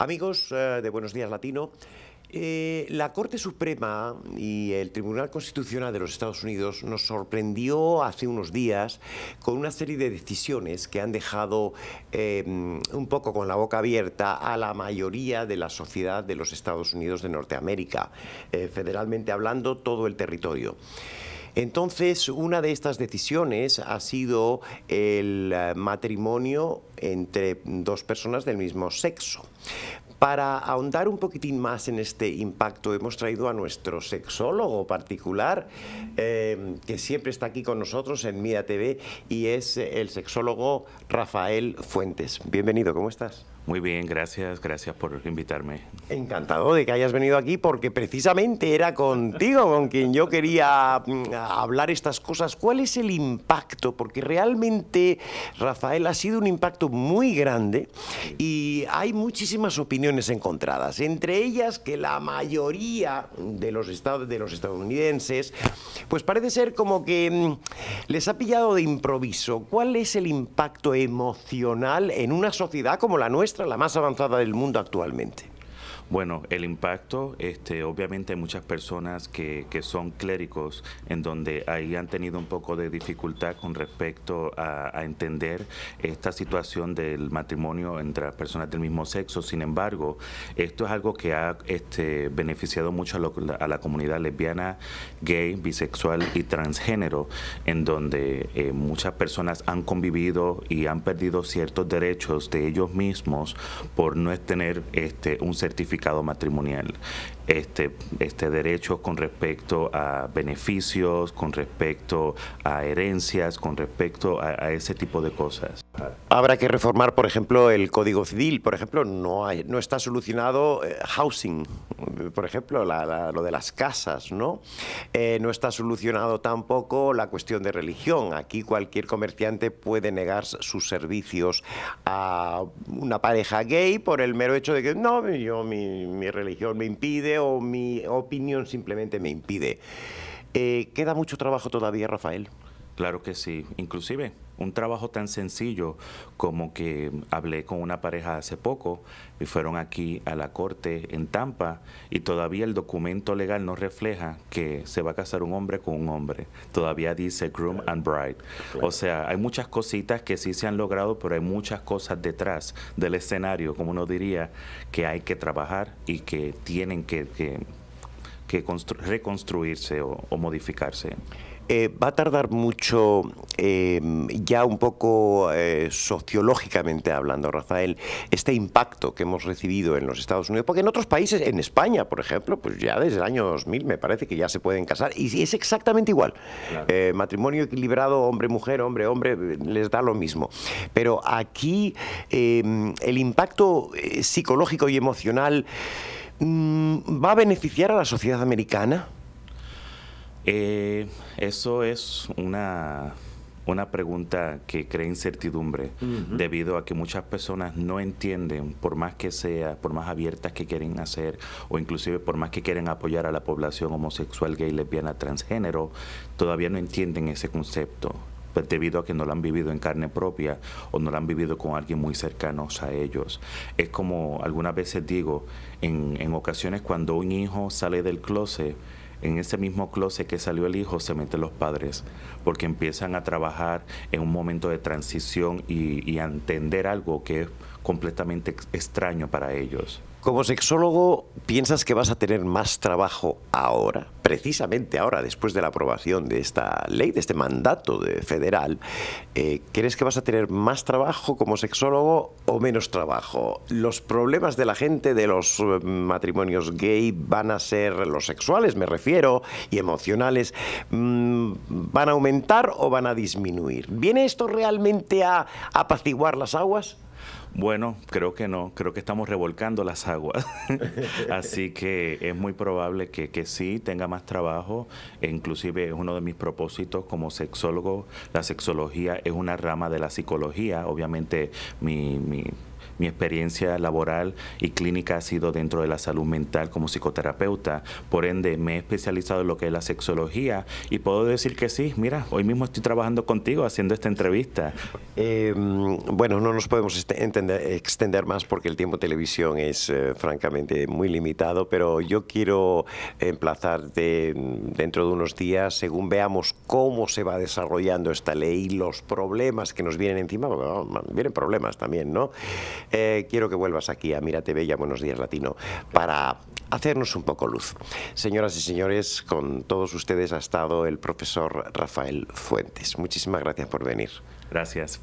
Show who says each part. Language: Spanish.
Speaker 1: Amigos eh, de Buenos Días Latino, eh, la Corte Suprema y el Tribunal Constitucional de los Estados Unidos nos sorprendió hace unos días con una serie de decisiones que han dejado eh, un poco con la boca abierta a la mayoría de la sociedad de los Estados Unidos de Norteamérica, federalmente hablando todo el territorio. Entonces, una de estas decisiones ha sido el eh, matrimonio entre dos personas del mismo sexo. Para ahondar un poquitín más en este impacto, hemos traído a nuestro sexólogo particular, eh, que siempre está aquí con nosotros en Mía TV, y es el sexólogo Rafael Fuentes. Bienvenido, ¿cómo estás? Muy bien, gracias, gracias por invitarme. Encantado de que hayas venido aquí porque precisamente era contigo con quien yo quería mm, hablar estas cosas. ¿Cuál es el impacto? Porque realmente, Rafael, ha sido un impacto muy grande y hay muchísimas opiniones encontradas, entre ellas que la mayoría de los, estados, de los estadounidenses, pues parece ser como que mm, les ha pillado de improviso. ¿Cuál es el impacto emocional en una sociedad como la nuestra? la más avanzada del mundo actualmente.
Speaker 2: Bueno, el impacto, este, obviamente hay muchas personas que, son clérigos en donde ahí han tenido un poco de dificultad con respecto a, entender esta situación del matrimonio entre personas del mismo sexo. Sin embargo, esto es algo que ha este, beneficiado mucho a, la comunidad lesbiana, gay, bisexual y transgénero, en donde eh, muchas personas han convivido y han perdido ciertos derechos de ellos mismos por no tener este, un certificado matrimonial, este, este derechos con respecto a beneficios, con respecto a herencias, con respecto a, ese tipo de cosas.
Speaker 1: Habrá que reformar, por ejemplo, el Código Civil. Por ejemplo, no, hay, no está solucionado eh, housing, por ejemplo, lo de las casas, ¿no? Eh, no está solucionado tampoco la cuestión de religión. Aquí cualquier comerciante puede negar sus servicios a una pareja gay por el mero hecho de que no, yo mi mi, religión me impide o mi opinión simplemente me impide. Eh, ¿Queda mucho trabajo todavía, Rafael? Claro que sí. Inclusive
Speaker 2: un trabajo tan sencillo como que hablé con una pareja hace poco y fueron aquí a la corte en Tampa y todavía el documento legal no refleja que se va a casar un hombre con un hombre. Todavía dice groom and bride. O sea, hay muchas cositas que sí se han logrado, pero hay muchas cosas detrás del escenario, como uno diría, que hay que trabajar y que tienen que, que,
Speaker 1: reconstruirse o modificarse. Eh, va a tardar mucho, eh, ya un poco eh, sociológicamente hablando, Rafael, este impacto que hemos recibido en los Estados Unidos, porque en otros países, en España, por ejemplo, pues ya desde el año 2000 me parece que ya se pueden casar y es exactamente igual. matrimonio equilibrado, hombre-mujer, hombre-hombre, les da lo mismo. Pero aquí el impacto psicológico y emocional mm, va a beneficiar a la sociedad americana.
Speaker 2: Eh, eso es una, pregunta que crea incertidumbre debido a que muchas personas no entienden, por más que sea, por más abiertas que quieren hacer o inclusive por más que quieren apoyar a la población homosexual, gay, lesbiana, transgénero, todavía no entienden ese concepto pues, debido a que no lo han vivido en carne propia o no lo han vivido con alguien muy cercano a ellos. Es como algunas veces digo, en, en ocasiones cuando un hijo sale del closet, en ese mismo closet que salió el hijo se meten los padres, porque empiezan a trabajar en un momento de transición y, y a entender algo que es completamente extraño para
Speaker 1: ellos. Como sexólogo, ¿piensas que vas a tener más trabajo ahora, precisamente ahora, después de la aprobación de esta ley, de este mandato de federal? Eh, ¿Crees que vas a tener más trabajo como sexólogo o menos trabajo? ¿Los problemas de la gente de los eh, matrimonios gay van a ser los sexuales, me refiero, y emocionales? Mm, ¿Van a aumentar o van a disminuir? ¿Viene esto realmente a apaciguar las aguas? Bueno, creo que no, creo que estamos
Speaker 2: revolcando las aguas. Así que es muy probable que, que sí tenga más trabajo. E inclusive es uno de mis propósitos como sexólogo. La sexología es una rama de la psicología. Obviamente mi, mi mi experiencia laboral y clínica ha sido dentro de la salud mental como psicoterapeuta. Por ende, me he especializado en lo que es la sexología y puedo decir que sí, mira, hoy mismo estoy trabajando contigo haciendo esta entrevista.
Speaker 1: Eh, bueno, no nos podemos este, extender más porque el tiempo de televisión es eh, francamente muy limitado, pero yo quiero emplazarte dentro de unos días, según veamos cómo se va desarrollando esta ley y los problemas que nos vienen encima, porque vienen problemas también, ¿no? Eh, quiero que vuelvas aquí a Mírate Bella, Buenos Días Latino, para hacernos un poco luz. Señoras y señores, con todos ustedes ha estado el profesor Rafael Fuentes. Muchísimas gracias por venir.
Speaker 2: Gracias.